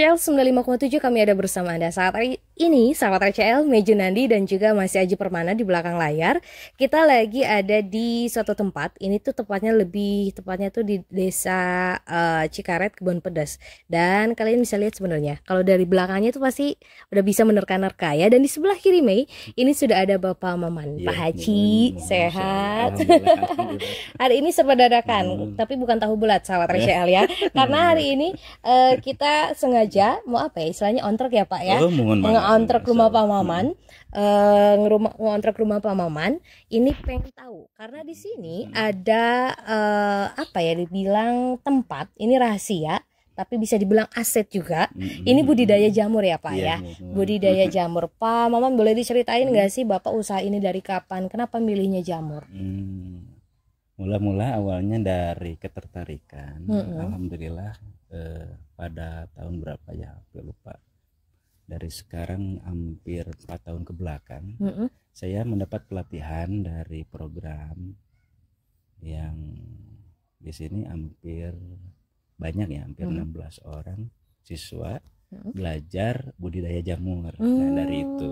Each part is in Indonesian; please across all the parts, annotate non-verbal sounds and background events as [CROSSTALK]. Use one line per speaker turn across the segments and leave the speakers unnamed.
RCL 95,7 kami ada bersama Anda saat ini sahabat RCL, Meju Nandi dan juga masih Aji Permana di belakang layar. Kita lagi ada di suatu tempat, ini tuh tepatnya lebih tepatnya tuh di desa uh, Cikaret, Kebun Pedas. Dan kalian bisa lihat sebenarnya, kalau dari belakangnya tuh pasti udah bisa menerka-nerka ya. Dan di sebelah kiri Mei, ini sudah ada Bapak Maman, ya, Pak Haji, mohon, sehat. [LAUGHS] hari ini serba dadakan, hmm. tapi bukan tahu bulat sahabat RCL ya. [LAUGHS] Karena hari ini uh, kita sengaja aja mau apa ya istilahnya ontrak ya pak ya oh, ngontrak rumah Pak Maman uh, hmm. eh, ngerumah ngontrak rumah Pak Maman ini pengen tahu karena di sini hmm. ada uh, apa ya dibilang tempat ini rahasia tapi bisa dibilang aset juga. hmm Ini budidaya jamur ya Pak yeah, ya. yeah. Budidaya [LAUGHS] jamur. Pak Maman boleh diceritain hmm. nggak hmm sih Bapak usaha ini dari kapan? Kenapa milihnya jamur?
Hmm. Mula-mula awalnya dari ketertarikan. Mm-hmm. Alhamdulillah eh, pada tahun berapa ya hampir lupa dari sekarang hampir empat tahun ke belakang mm -hmm. saya mendapat pelatihan dari program yang di sini hampir banyak ya hampir mm -hmm. 16 orang siswa mm -hmm. belajar budidaya jamur mm -hmm. nah, oh. dari itu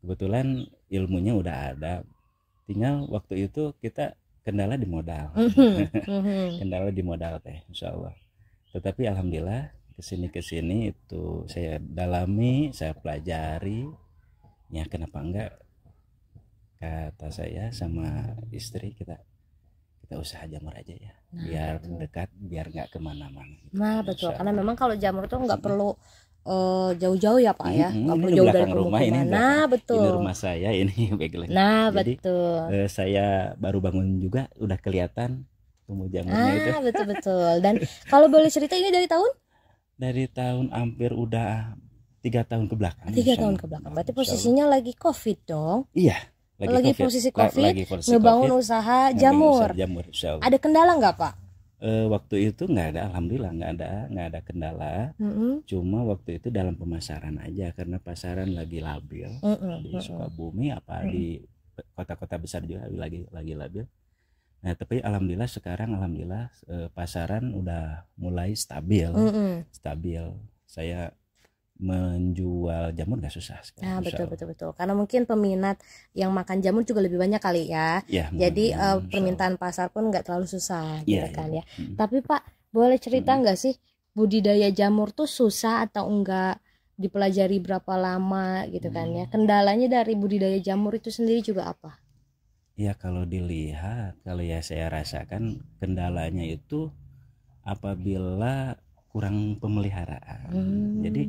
kebetulan ilmunya udah ada tinggal waktu itu kita kendala di modal mm -hmm. [LAUGHS] kendala di modal teh insya tetapi alhamdulillah kesini kesini itu saya dalami saya pelajari ya kenapa enggak kata saya sama istri kita kita usaha jamur aja ya nah, biar betul. dekat biar nggak kemana-mana gitu. nah betul usaha. karena
memang kalau jamur tuh enggak perlu eh, jauh-jauh uh, jauh ya pak ya nggak perlu jauh dari rumah ini belakang, nah betul ini rumah
saya [LAUGHS] ini nah Jadi,
betul uh,
saya baru bangun juga udah kelihatan jamurnya ah, itu.
betul betul. Dan kalau boleh cerita ini dari tahun?
Dari tahun hampir udah tiga tahun ke belakang. Tiga tahun ke belakang.
Berarti posisinya lagi covid dong? Iya.
Lagi, lagi COVID. posisi covid, lagi posisi ngebangun COVID, usaha jamur. Usaha jamur ada
kendala nggak pak?
E, waktu itu nggak ada, alhamdulillah nggak ada, nggak ada kendala. Mm -hmm. Cuma waktu itu dalam pemasaran aja karena pasaran lagi labil mm -hmm. di Sukabumi apa mm -hmm. di kota-kota besar juga lagi lagi labil Nah, tapi alhamdulillah sekarang alhamdulillah eh, pasaran udah mulai stabil. Mm -hmm. Stabil. Saya menjual jamur gak susah sekarang. Nah, betul betul
betul. Karena mungkin peminat yang makan jamur juga lebih banyak kali ya. ya
Jadi uh,
permintaan so. pasar pun nggak terlalu susah ya, gitu iya. kan ya. ya. Hmm. Tapi Pak, boleh cerita nggak hmm. sih budidaya jamur tuh susah atau enggak? Dipelajari berapa lama gitu hmm. kan ya. Mm. Kendalanya dari budidaya jamur itu sendiri juga apa?
ya kalau dilihat kalau ya saya rasakan kendalanya itu apabila kurang pemeliharaan hmm. jadi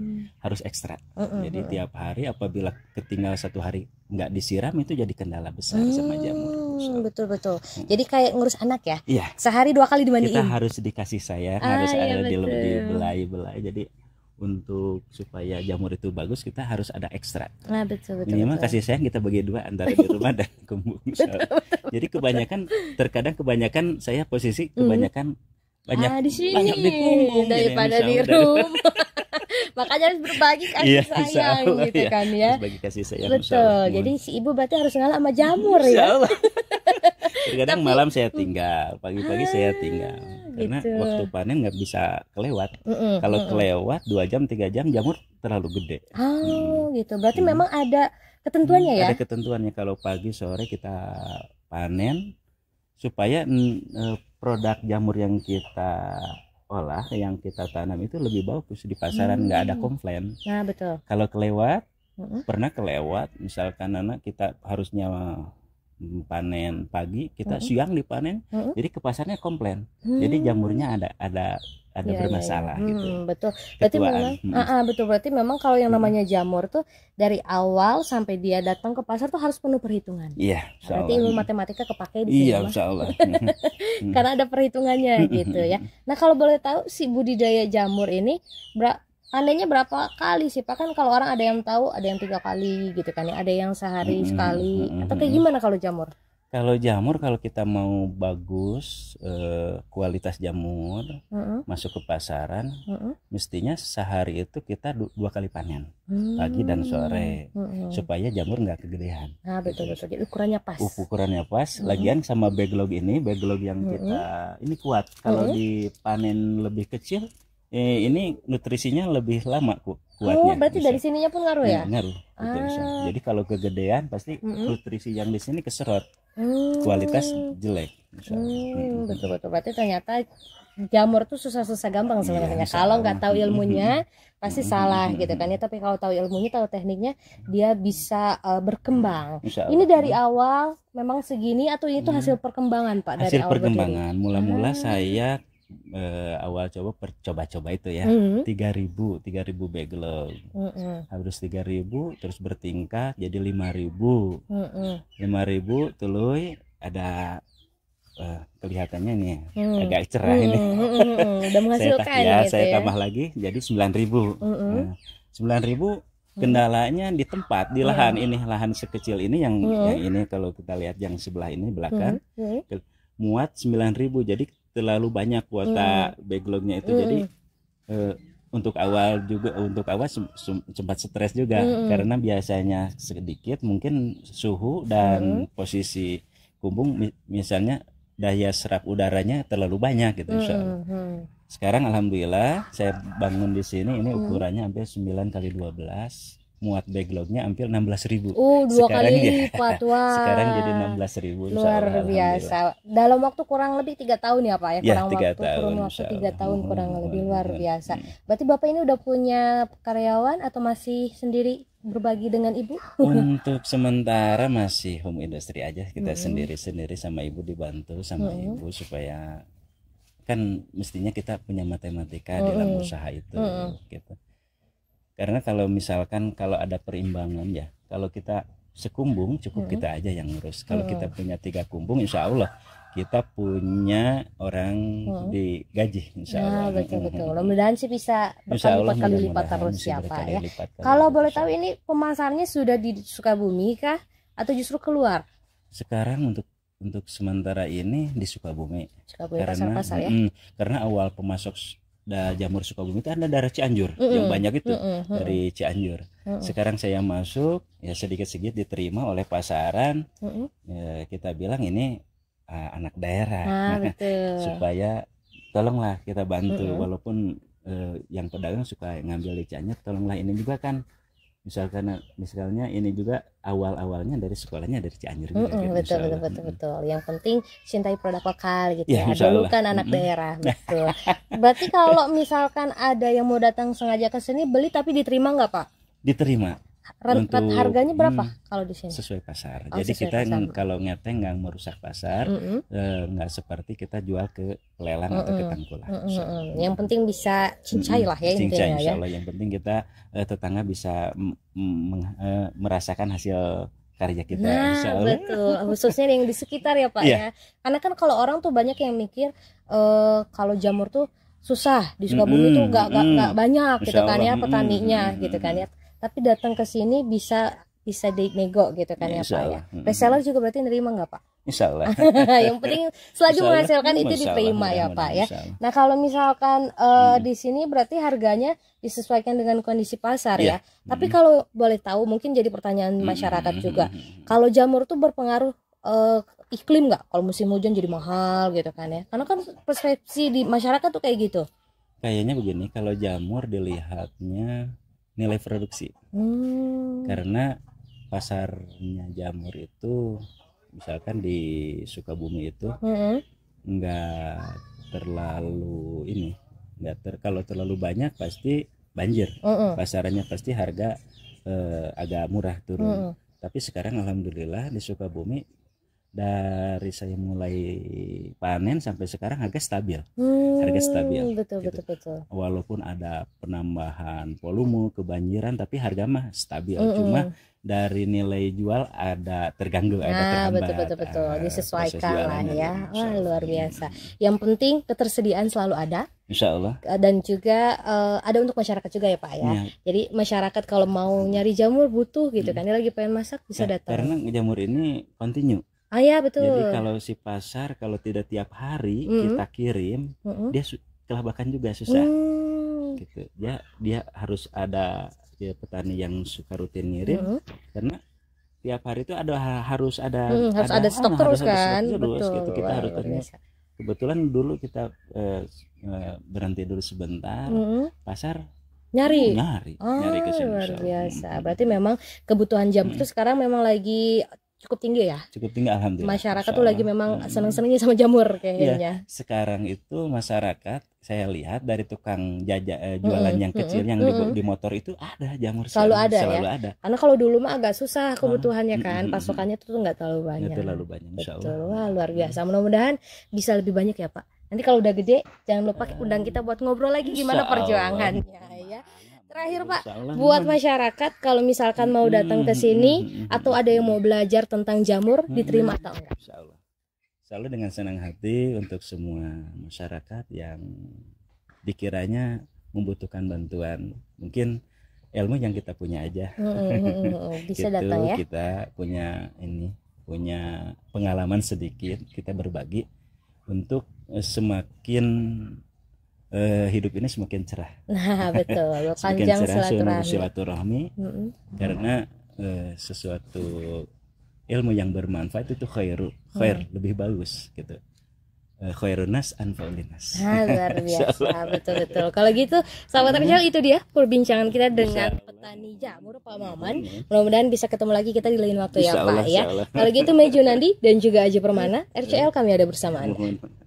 harus ekstra uh, uh, jadi tiap hari apabila ketinggal satu hari nggak disiram itu jadi kendala besar hmm, sama jamur
betul betul hmm. jadi kayak ngurus anak ya
iya. sehari
dua kali dimandiin kita
harus dikasih sayang ah, harus iya, ada betul. di belai belai jadi untuk supaya jamur itu bagus kita harus ada ekstrak.
Nah, betul betul. Minimal betul. kasih
sayang kita bagi dua antara di [LAUGHS] rumah dan kembung. betul, betul, Jadi kebanyakan terkadang kebanyakan saya posisi hmm. kebanyakan hmm.
banyak ah, di sini banyak di kumbung, gitu ya, daripada di rumah. [LAUGHS] Makanya harus berbagi kasih ya, sayang Allah, gitu ya. kan ya.
bagi kasih sayang. Betul. Jadi
si ibu berarti harus ngalah sama jamur ya. [LAUGHS]
terkadang malam saya tinggal pagi-pagi ah, saya tinggal
karena gitu. waktu
panen nggak bisa kelewat mm -mm, kalau mm -mm. kelewat dua jam tiga jam jamur terlalu gede
oh hmm. gitu berarti hmm. memang ada ketentuannya hmm, ya ada
ketentuannya kalau pagi sore kita panen supaya e, produk jamur yang kita olah yang kita tanam itu lebih bagus di pasaran nggak hmm. ada komplain nah betul kalau kelewat pernah kelewat misalkan anak kita harusnya panen pagi kita -hmm. siang dipanen -hmm. jadi ke pasarnya komplain -hmm. jadi jamurnya ada ada ada ya, bermasalah ya, ya.
gitu. betul. Berarti Ketuaan. memang hmm. uh, betul berarti memang kalau yang namanya jamur tuh dari awal sampai dia datang ke pasar tuh harus penuh perhitungan.
Iya. Nah, berarti ilmu
matematika kepake di iya, sini. Iya, insyaallah.
[LAUGHS] Karena ada
perhitungannya gitu ya. Nah, kalau boleh tahu si budidaya jamur ini ber andainya berapa kali sih pak kan kalau orang ada yang tahu ada yang tiga kali gitu kan ya ada yang sehari hmm, sekali hmm, atau kayak gimana kalau jamur
kalau jamur kalau kita mau bagus eh, kualitas jamur hmm. masuk ke pasaran hmm. mestinya sehari itu kita dua kali panen hmm. pagi dan sore hmm. supaya jamur nggak kegedean
nah betul gitu. betul jadi ukurannya pas
ukurannya pas hmm. lagian sama backlog ini backlog yang hmm. kita ini kuat kalau hmm. dipanen lebih kecil eh, ini nutrisinya lebih lama ku kuatnya. Oh, berarti bisa.
dari sininya pun ngaruh ya? Hmm, ngaruh. Gitu ah.
Jadi kalau kegedean pasti mm -hmm. nutrisi yang di sini keserot. Hmm. Kualitas jelek.
Hmm, betul betul. Berarti ternyata jamur tuh susah-susah gampang iya, sebenarnya. Ya, kalau nggak tahu ilmunya pasti salah gitu kan ya. Tapi kalau tahu ilmunya, tahu tekniknya, dia bisa uh, berkembang. Ini dari awal memang segini atau itu hasil perkembangan Pak hasil dari awal perkembangan.
Mula-mula hmm. saya uh, awal coba percoba-coba itu ya mm-hmm. tiga ribu tiga ribu backlog mm-hmm. harus tiga ribu terus bertingkat jadi lima ribu mm-hmm. lima ribu telur ada uh, kelihatannya nih hmm. agak cerah hmm, ini. mm
hmm, Udah [LAUGHS] menghasilkan saya, ya, gitu saya ya. tambah
lagi jadi sembilan ribu nah, sembilan ribu kendalanya di tempat di lahan ini lahan sekecil ini yang hmm. yang ini kalau kita lihat yang sebelah ini belakang hmm. Hmm. muat 9000 jadi terlalu banyak kuota hmm. backlognya itu mm. jadi uh, untuk awal juga untuk awal sempat stres juga mm -hmm. karena biasanya sedikit mungkin suhu dan mm -hmm. posisi kumbung misalnya daya serap udaranya terlalu banyak gitu mm -hmm. Sekarang alhamdulillah saya bangun di sini ini mm. ukurannya hampir 9 kali 12 muat backlognya hampir 16 ribu. Uh, dua sekarang kali lipat ya, [LAUGHS] Sekarang jadi 16 ribu. Luar biasa.
Dalam waktu kurang lebih tiga tahun ya pak ya, iya, kurang ya, 3 waktu tahun, kurang waktu tiga tahun kurang hmm, lebih luar hmm, biasa. Hmm. Berarti bapak ini udah punya karyawan atau masih sendiri berbagi dengan ibu? [LAUGHS]
Untuk sementara masih home industry aja kita sendiri-sendiri -hmm. sama ibu dibantu sama -hmm. ibu supaya kan mestinya kita punya matematika -hmm. dalam usaha itu gitu karena kalau misalkan kalau ada perimbangan ya kalau kita sekumbung cukup hmm. kita aja yang ngurus kalau hmm. kita punya tiga kumbung insya Allah kita punya orang hmm. digaji insya nah, Allah. Nah, betul
betul. Mudah-mudahan sih bisa berkali kali kali lipat terus siapa ya. Kalau boleh tahu ini pemasarnya sudah di Sukabumi kah atau justru keluar?
Sekarang untuk untuk sementara ini di Sukabumi. Sukabumi karena, pasar pasar ya. Mm, karena awal pemasok ada jamur Sukabumi itu ada daerah Cianjur mm -hmm. yang banyak itu mm -hmm. dari Cianjur mm -hmm. sekarang saya masuk ya sedikit sedikit diterima oleh pasaran mm -hmm. ya, kita bilang ini uh, anak daerah nah, [LAUGHS] supaya tolonglah kita bantu mm -hmm. walaupun uh, yang pedagang suka ngambil di Cianjur tolonglah ini juga kan misalkan misalnya ini juga awal awalnya dari sekolahnya dari Cianjur juga mm gitu, betul betul betul
betul yang penting cintai produk lokal gitu ya, ya. dulu kan anak mm -hmm. daerah betul berarti kalau misalkan ada yang mau datang sengaja ke sini beli tapi diterima nggak pak
diterima rentet harganya berapa hmm, kalau di sini? Sesuai pasar. Oh, Jadi sesuai kita pasar. kalau ngeteh nggak merusak pasar, mm -hmm. eh, nggak seperti kita jual ke lelang mm -hmm. atau ke tangkulan. Mm -hmm. so, yang
penting bisa cincai lah ya cincai, intinya insya Allah.
Yang penting kita eh, tetangga bisa eh, merasakan hasil karya kita nah, insya Allah. betul
khususnya yang di sekitar ya pak yeah. ya karena kan kalau orang tuh banyak yang mikir eh, kalau jamur tuh susah di Sukabumi mm -hmm. tuh mm -hmm. banyak gitu kan ya petaninya mm -hmm. gitu kan ya tapi datang ke sini bisa bisa dinego gitu kan ya, ya Pak ya. Reseller juga berarti nerima nggak Pak?
Insya [LAUGHS] yang penting
selagi menghasilkan itu di diterima ya Pak ya. Nah kalau misalkan uh, hmm. di sini berarti harganya disesuaikan dengan kondisi pasar yeah. ya. Hmm. Tapi kalau boleh tahu mungkin jadi pertanyaan masyarakat hmm. juga. Kalau jamur tuh berpengaruh uh, iklim nggak? Kalau musim hujan jadi mahal gitu kan ya? Karena kan persepsi di masyarakat tuh kayak gitu.
Kayaknya begini kalau jamur dilihatnya nilai produksi hmm. karena pasarnya jamur itu misalkan di Sukabumi itu hmm. terlalu ini nggak ter kalau terlalu banyak pasti banjir hmm. pasarnya pasti harga eh, agak murah turun hmm. tapi sekarang alhamdulillah di Sukabumi dari saya mulai panen sampai sekarang harga stabil hmm, harga stabil
betul, gitu. betul, betul.
walaupun ada penambahan volume kebanjiran tapi harga mah stabil mm -hmm. cuma hmm. dari nilai jual ada terganggu nah, ada terhambat betul betul
betul uh, disesuaikan lah ya iya, wah luar biasa yang penting ketersediaan selalu ada Insya Allah. Eh, dan juga uh, ada untuk masyarakat juga ya Pak ya. ya. Jadi masyarakat kalau mau nyari jamur butuh gitu hmm. kan. Dia lagi pengen masak bisa ya, datang. Karena
jamur ini kontinu. Ah ya betul. Jadi kalau si pasar kalau tidak tiap hari mm -hmm. kita kirim, mm -hmm. dia kelabakan juga susah.
Mm.
Gitu. Dia dia harus ada ya, petani yang suka rutin ngirim mm -hmm. karena tiap hari itu ada harus ada mm, harus ada, ada stok ah, terus kan. terus, gitu. betul. Gitu. Kita harus Kebetulan dulu kita eh, eh berhenti dulu sebentar. Mm -hmm. Pasar nyari hmm, nyari oh, nyari kesini ah, luar biasa
hmm, hmm. berarti memang kebutuhan jam hmm. itu sekarang memang lagi cukup tinggi ya
cukup tinggi alhamdulillah masyarakat
tuh lagi memang hmm. seneng senengnya sama jamur kayaknya ya,
sekarang itu masyarakat saya lihat dari tukang jaja eh, jualan mm -hmm. yang kecil yang di, di motor itu ada jamur selalu siang, ada selalu ya ada. karena
kalau dulu mah agak susah ah, kebutuhannya kan mm -hmm. pasokannya tuh nggak terlalu banyak nggak terlalu banyak Betul. Wah, luar biasa mudah-mudahan bisa lebih banyak ya pak nanti kalau udah gede jangan lupa ah. undang kita buat ngobrol lagi gimana perjuangannya ya. Terakhir Pak, buat masyarakat kalau misalkan mau datang ke hmm, sini hmm, hmm, atau ada yang mau belajar tentang jamur hmm. diterima atau enggak?
Insya Allah dengan senang hati untuk semua masyarakat yang dikiranya membutuhkan bantuan. Mungkin ilmu yang kita punya aja. Hmm, [LAUGHS] bisa gitu, datang ya. Kita punya ini, punya pengalaman sedikit, kita berbagi untuk semakin uh, hidup ini semakin cerah. [LAUGHS] Nah, betul. semakin Panjang cerah silaturahmi, silaturahmi mm-hmm. karena uh, sesuatu ilmu yang bermanfaat itu khairu, khair mm. lebih bagus gitu. Uh, eh, khairunas anfaulinas. Nah, luar [LAUGHS] biasa. betul betul. Kalau gitu sahabat terjal mm-hmm. itu dia
perbincangan kita dengan petani jamur Pak Maman. Mm-hmm. Mudah-mudahan bisa ketemu lagi kita di lain waktu ya Pak ya. Kalau gitu Mei Nandi dan juga Aji Permana mm-hmm. RCL kami ada bersama
Anda.